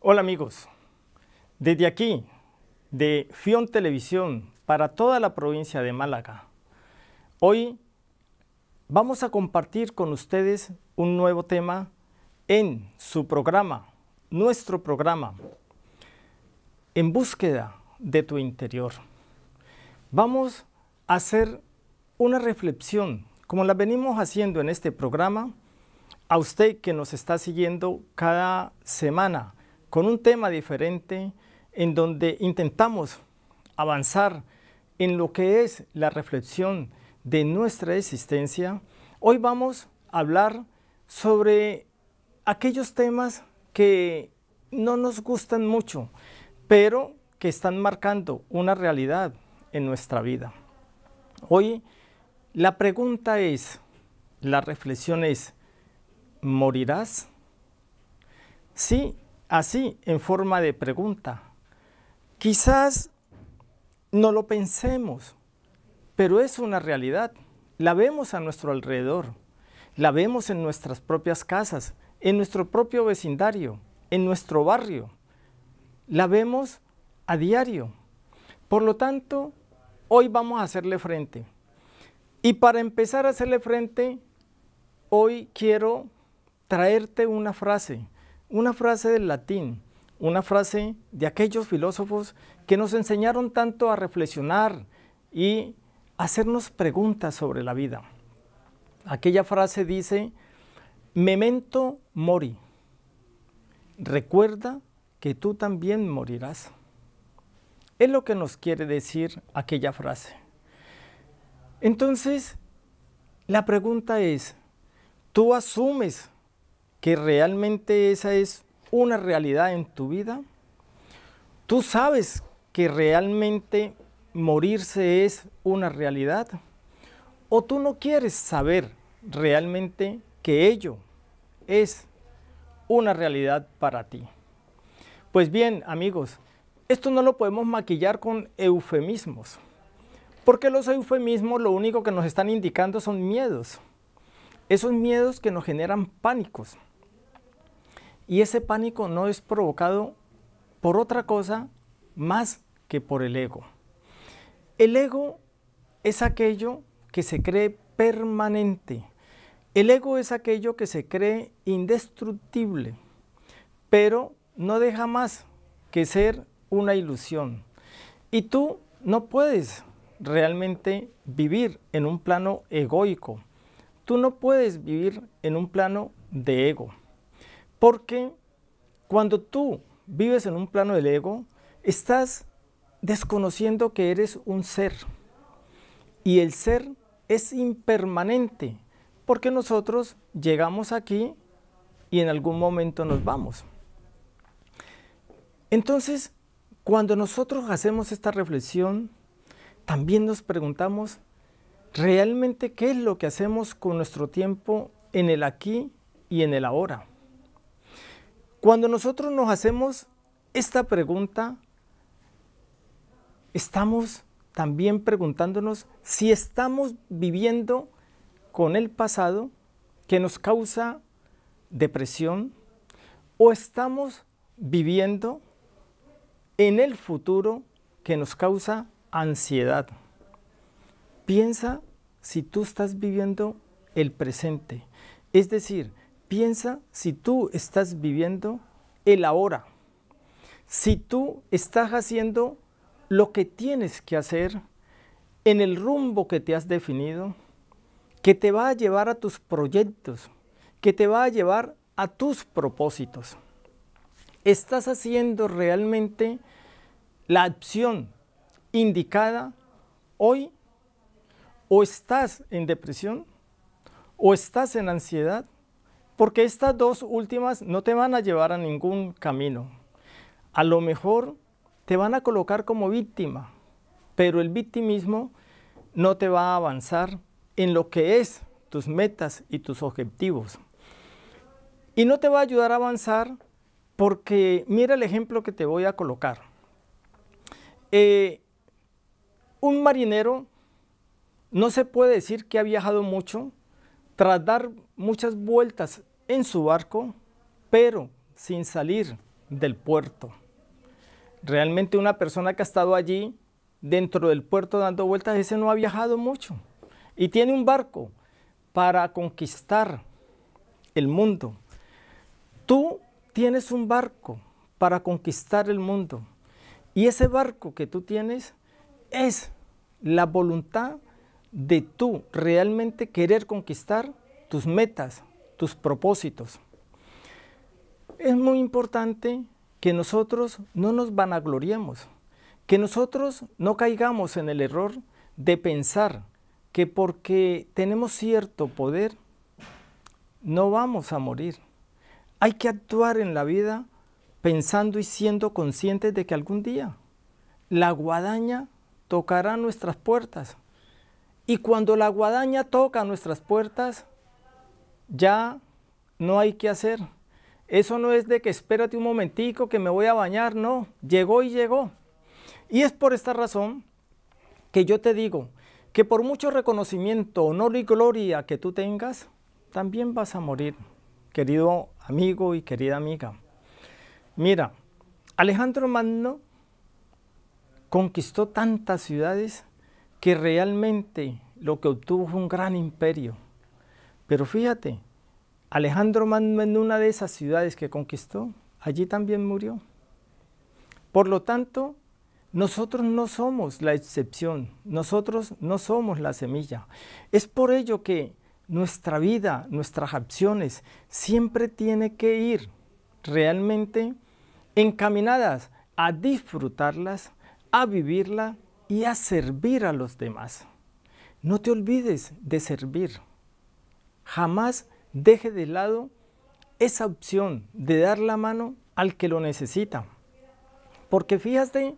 Hola amigos, desde aquí, de Fion Televisión, para toda la provincia de Málaga, hoy vamos a compartir con ustedes un nuevo tema en su programa, nuestro programa, En búsqueda de tu interior. Vamos a hacer una reflexión, como la venimos haciendo en este programa, a usted que nos está siguiendo cada semana con un tema diferente en donde intentamos avanzar en lo que es la reflexión de nuestra existencia, hoy vamos a hablar sobre aquellos temas que no nos gustan mucho, pero que están marcando una realidad en nuestra vida. Hoy la pregunta es, la reflexión es, ¿morirás? Sí así, en forma de pregunta. Quizás no lo pensemos, pero es una realidad. La vemos a nuestro alrededor, la vemos en nuestras propias casas, en nuestro propio vecindario, en nuestro barrio. La vemos a diario. Por lo tanto, hoy vamos a hacerle frente. Y para empezar a hacerle frente, hoy quiero traerte una frase una frase del latín, una frase de aquellos filósofos que nos enseñaron tanto a reflexionar y hacernos preguntas sobre la vida. Aquella frase dice, memento mori, recuerda que tú también morirás. Es lo que nos quiere decir aquella frase. Entonces, la pregunta es, ¿tú asumes que realmente esa es una realidad en tu vida? ¿Tú sabes que realmente morirse es una realidad? ¿O tú no quieres saber realmente que ello es una realidad para ti? Pues bien, amigos, esto no lo podemos maquillar con eufemismos, porque los eufemismos lo único que nos están indicando son miedos, esos miedos que nos generan pánicos y ese pánico no es provocado por otra cosa más que por el ego. El ego es aquello que se cree permanente. El ego es aquello que se cree indestructible, pero no deja más que ser una ilusión. Y tú no puedes realmente vivir en un plano egoico. Tú no puedes vivir en un plano de ego. Porque cuando tú vives en un plano del ego, estás desconociendo que eres un ser. Y el ser es impermanente, porque nosotros llegamos aquí y en algún momento nos vamos. Entonces, cuando nosotros hacemos esta reflexión, también nos preguntamos realmente qué es lo que hacemos con nuestro tiempo en el aquí y en el ahora. Cuando nosotros nos hacemos esta pregunta, estamos también preguntándonos si estamos viviendo con el pasado que nos causa depresión o estamos viviendo en el futuro que nos causa ansiedad. Piensa si tú estás viviendo el presente. Es decir, Piensa si tú estás viviendo el ahora, si tú estás haciendo lo que tienes que hacer en el rumbo que te has definido, que te va a llevar a tus proyectos, que te va a llevar a tus propósitos. Estás haciendo realmente la acción indicada hoy o estás en depresión o estás en ansiedad porque estas dos últimas no te van a llevar a ningún camino. A lo mejor te van a colocar como víctima, pero el victimismo no te va a avanzar en lo que es tus metas y tus objetivos. Y no te va a ayudar a avanzar porque mira el ejemplo que te voy a colocar. Eh, un marinero no se puede decir que ha viajado mucho tras dar muchas vueltas en su barco, pero sin salir del puerto. Realmente una persona que ha estado allí dentro del puerto dando vueltas, ese no ha viajado mucho y tiene un barco para conquistar el mundo. Tú tienes un barco para conquistar el mundo y ese barco que tú tienes es la voluntad de tú realmente querer conquistar tus metas, tus propósitos. Es muy importante que nosotros no nos vanagloriemos, que nosotros no caigamos en el error de pensar que porque tenemos cierto poder, no vamos a morir. Hay que actuar en la vida pensando y siendo conscientes de que algún día la guadaña tocará nuestras puertas. Y cuando la guadaña toca nuestras puertas, ya no hay que hacer. Eso no es de que espérate un momentico que me voy a bañar, no, llegó y llegó. Y es por esta razón que yo te digo que por mucho reconocimiento, honor y gloria que tú tengas, también vas a morir, querido amigo y querida amiga. Mira, Alejandro Magno conquistó tantas ciudades que realmente lo que obtuvo fue un gran imperio. Pero fíjate, Alejandro Magno en una de esas ciudades que conquistó, allí también murió. Por lo tanto, nosotros no somos la excepción, nosotros no somos la semilla. Es por ello que nuestra vida, nuestras acciones, siempre tiene que ir realmente encaminadas a disfrutarlas, a vivirla y a servir a los demás. No te olvides de servir jamás deje de lado esa opción de dar la mano al que lo necesita. Porque fíjate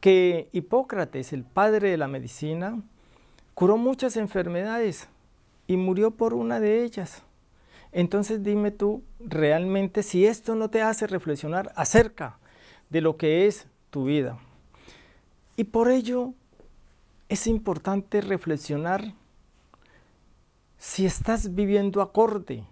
que Hipócrates, el padre de la medicina, curó muchas enfermedades y murió por una de ellas. Entonces dime tú realmente si esto no te hace reflexionar acerca de lo que es tu vida. Y por ello es importante reflexionar si estás viviendo acorde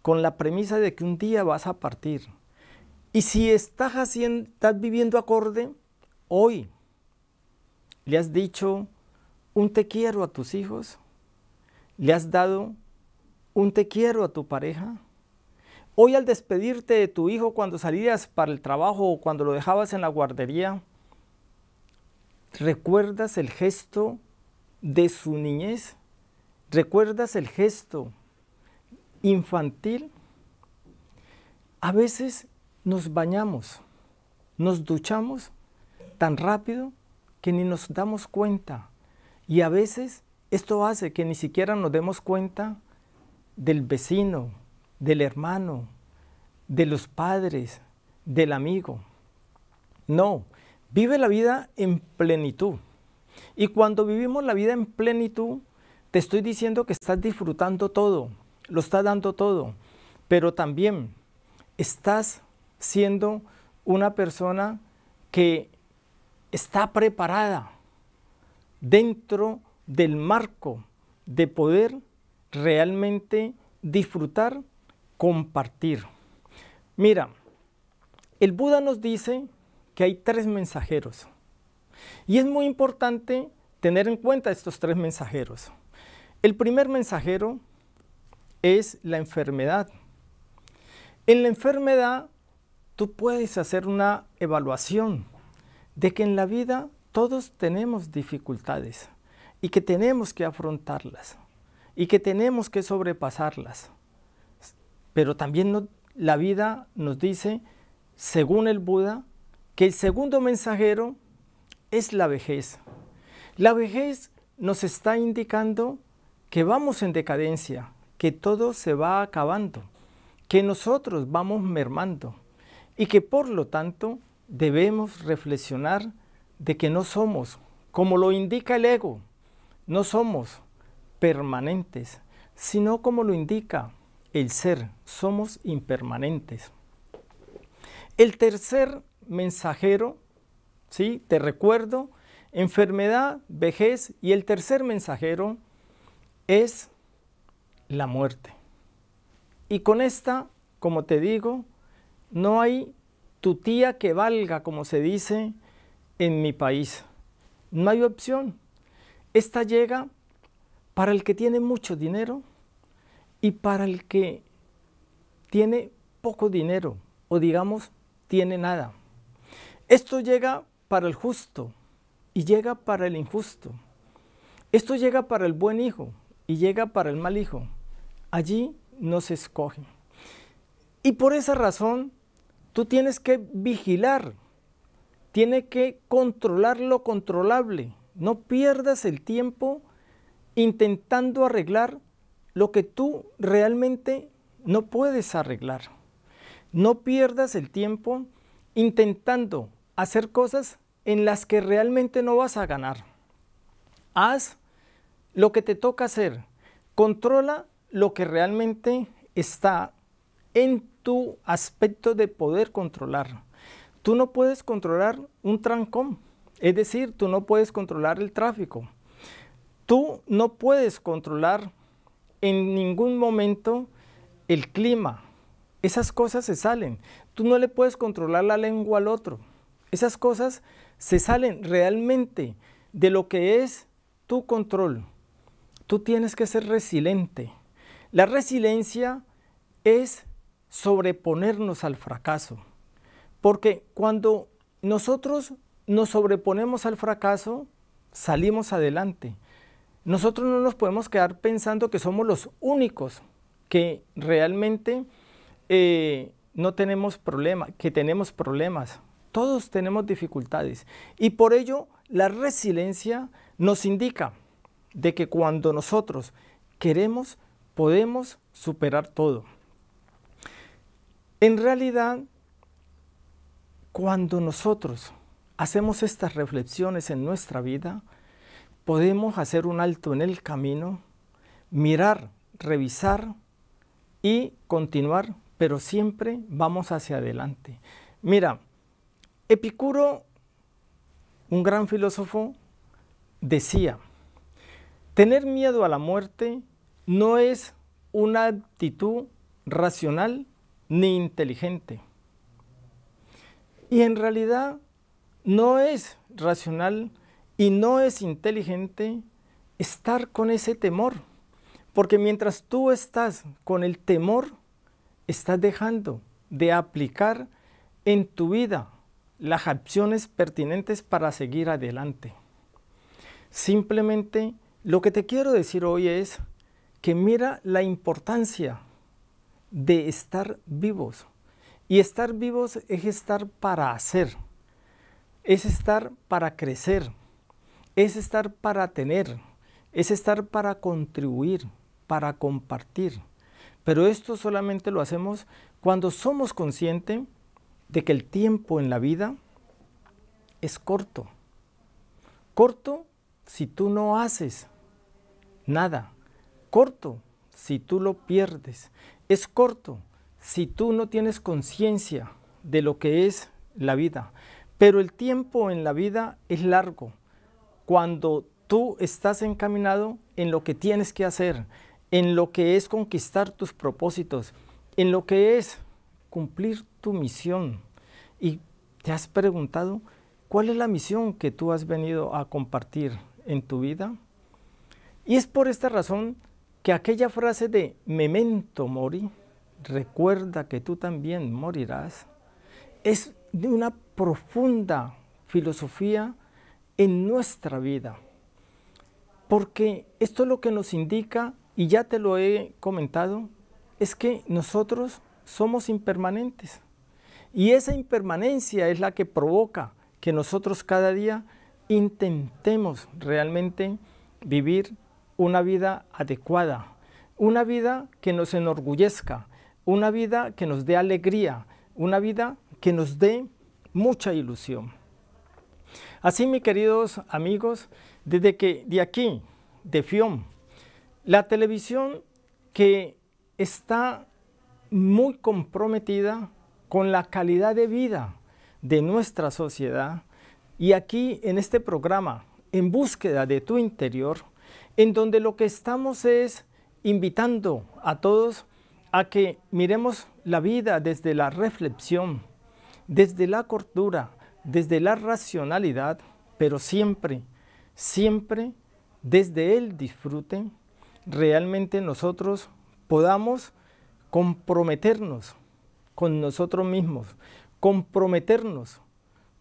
con la premisa de que un día vas a partir, y si estás, viviendo acorde, hoy le has dicho un te quiero a tus hijos, le has dado un te quiero a tu pareja, hoy al despedirte de tu hijo cuando salías para el trabajo o cuando lo dejabas en la guardería, recuerdas el gesto de su niñez ¿Recuerdas el gesto infantil? A veces nos bañamos, nos duchamos tan rápido que ni nos damos cuenta. Y a veces esto hace que ni siquiera nos demos cuenta del vecino, del hermano, de los padres, del amigo. No, vive la vida en plenitud. Y cuando vivimos la vida en plenitud, te estoy diciendo que estás disfrutando todo, lo estás dando todo, pero también estás siendo una persona que está preparada dentro del marco de poder realmente disfrutar, compartir. Mira, el Buda nos dice que hay tres mensajeros y es muy importante tener en cuenta estos tres mensajeros. El primer mensajero es la enfermedad. En la enfermedad tú puedes hacer una evaluación de que en la vida todos tenemos dificultades y que tenemos que afrontarlas y que tenemos que sobrepasarlas. Pero también la vida nos dice, según el Buda, que el segundo mensajero es la vejez. La vejez nos está indicando que vamos en decadencia, que todo se va acabando, que nosotros vamos mermando y que por lo tanto debemos reflexionar de que no somos, como lo indica el ego, no somos permanentes, sino como lo indica el ser, somos impermanentes. El tercer mensajero, ¿sí? te recuerdo, enfermedad, vejez y el tercer mensajero es la muerte. Y con esta, como te digo, no hay tía que valga, como se dice en mi país. No hay opción. Esta llega para el que tiene mucho dinero y para el que tiene poco dinero o digamos tiene nada. Esto llega para el justo y llega para el injusto. Esto llega para el buen hijo y llega para el mal hijo. Allí no se escoge. Y por esa razón, tú tienes que vigilar, tienes que controlar lo controlable. No pierdas el tiempo intentando arreglar lo que tú realmente no puedes arreglar. No pierdas el tiempo intentando hacer cosas en las que realmente no vas a ganar. Haz lo que te toca hacer. Controla lo que realmente está en tu aspecto de poder controlar. Tú no puedes controlar un trancón, es decir, tú no puedes controlar el tráfico. Tú no puedes controlar en ningún momento el clima. Esas cosas se salen. Tú no le puedes controlar la lengua al otro. Esas cosas se salen realmente de lo que es tu control tú tienes que ser resiliente. La resiliencia es sobreponernos al fracaso, porque cuando nosotros nos sobreponemos al fracaso, salimos adelante. Nosotros no nos podemos quedar pensando que somos los únicos que realmente eh, no tenemos problema, que tenemos problemas. Todos tenemos dificultades y por ello la resiliencia nos indica de que cuando nosotros queremos, podemos superar todo. En realidad, cuando nosotros hacemos estas reflexiones en nuestra vida, podemos hacer un alto en el camino, mirar, revisar y continuar, pero siempre vamos hacia adelante. Mira, Epicuro, un gran filósofo, decía, Tener miedo a la muerte no es una actitud racional ni inteligente. Y en realidad no es racional y no es inteligente estar con ese temor. Porque mientras tú estás con el temor, estás dejando de aplicar en tu vida las acciones pertinentes para seguir adelante. Simplemente lo que te quiero decir hoy es que mira la importancia de estar vivos. Y estar vivos es estar para hacer, es estar para crecer, es estar para tener, es estar para contribuir, para compartir. Pero esto solamente lo hacemos cuando somos conscientes de que el tiempo en la vida es corto. Corto si tú no haces nada. Corto si tú lo pierdes. Es corto si tú no tienes conciencia de lo que es la vida. Pero el tiempo en la vida es largo. Cuando tú estás encaminado en lo que tienes que hacer, en lo que es conquistar tus propósitos, en lo que es cumplir tu misión. Y te has preguntado, ¿cuál es la misión que tú has venido a compartir en tu vida? Y es por esta razón que aquella frase de memento mori, recuerda que tú también morirás, es de una profunda filosofía en nuestra vida. Porque esto es lo que nos indica, y ya te lo he comentado, es que nosotros somos impermanentes. Y esa impermanencia es la que provoca que nosotros cada día intentemos realmente vivir una vida adecuada, una vida que nos enorgullezca, una vida que nos dé alegría, una vida que nos dé mucha ilusión. Así, mis queridos amigos, desde que de aquí, de Fion, la televisión que está muy comprometida con la calidad de vida de nuestra sociedad y aquí en este programa, En búsqueda de tu interior, en donde lo que estamos es invitando a todos a que miremos la vida desde la reflexión, desde la cordura, desde la racionalidad, pero siempre, siempre desde el disfrute, realmente nosotros podamos comprometernos con nosotros mismos, comprometernos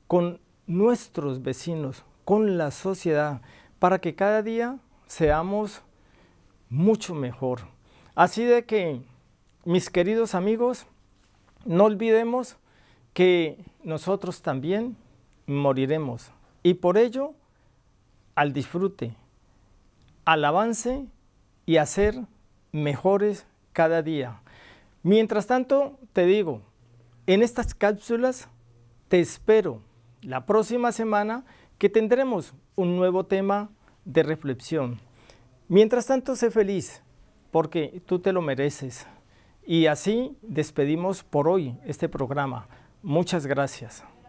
con nuestros vecinos, con la sociedad, para que cada día seamos mucho mejor. Así de que, mis queridos amigos, no olvidemos que nosotros también moriremos y por ello al disfrute, al avance y a ser mejores cada día. Mientras tanto, te digo, en estas cápsulas te espero la próxima semana que tendremos un nuevo tema de reflexión. Mientras tanto, sé feliz, porque tú te lo mereces. Y así despedimos por hoy este programa. Muchas gracias.